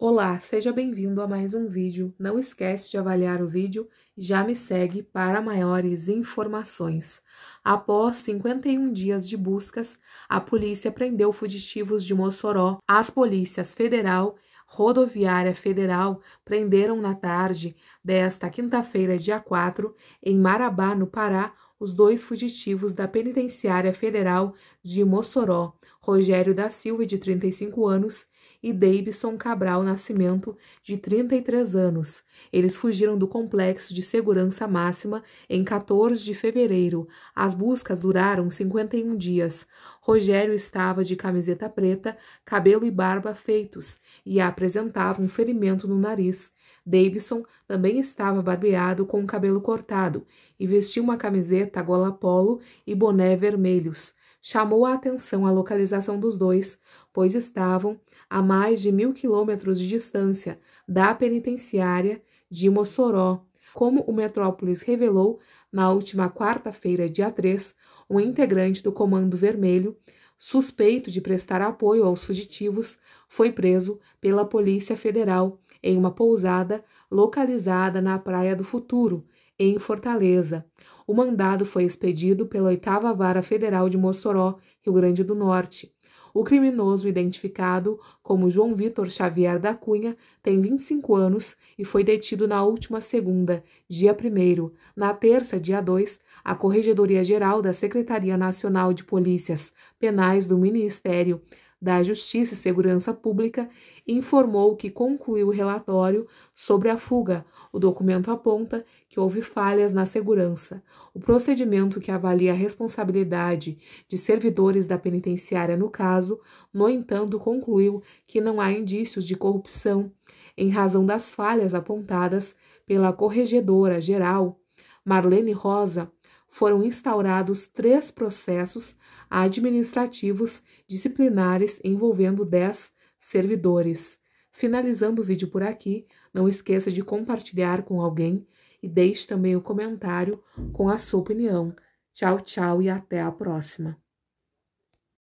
Olá, seja bem-vindo a mais um vídeo. Não esquece de avaliar o vídeo e já me segue para maiores informações. Após 51 dias de buscas, a polícia prendeu fugitivos de Mossoró. As polícias federal Rodoviária Federal prenderam na tarde desta quinta-feira, dia 4, em Marabá, no Pará, os dois fugitivos da Penitenciária Federal de Mossoró, Rogério da Silva, de 35 anos, e Davidson Cabral Nascimento, de 33 anos. Eles fugiram do complexo de segurança máxima em 14 de fevereiro. As buscas duraram 51 dias. Rogério estava de camiseta preta, cabelo e barba feitos e apresentava um ferimento no nariz. Davidson também estava barbeado com o cabelo cortado e vestia uma camiseta gola polo e boné vermelhos chamou a atenção a localização dos dois, pois estavam a mais de mil quilômetros de distância da penitenciária de Mossoró, como o Metrópolis revelou na última quarta-feira, dia 3, um integrante do Comando Vermelho, suspeito de prestar apoio aos fugitivos, foi preso pela Polícia Federal em uma pousada localizada na Praia do Futuro, em Fortaleza. O mandado foi expedido pela oitava Vara Federal de Mossoró, Rio Grande do Norte. O criminoso, identificado como João Vitor Xavier da Cunha, tem 25 anos e foi detido na última segunda, dia 1. Na terça, dia 2, a Corregedoria Geral da Secretaria Nacional de Polícias Penais do Ministério da Justiça e Segurança Pública informou que concluiu o relatório sobre a fuga. O documento aponta que houve falhas na segurança. O procedimento que avalia a responsabilidade de servidores da penitenciária no caso, no entanto, concluiu que não há indícios de corrupção em razão das falhas apontadas pela corregedora geral Marlene Rosa foram instaurados três processos administrativos disciplinares envolvendo dez servidores. Finalizando o vídeo por aqui, não esqueça de compartilhar com alguém e deixe também o um comentário com a sua opinião. Tchau, tchau e até a próxima!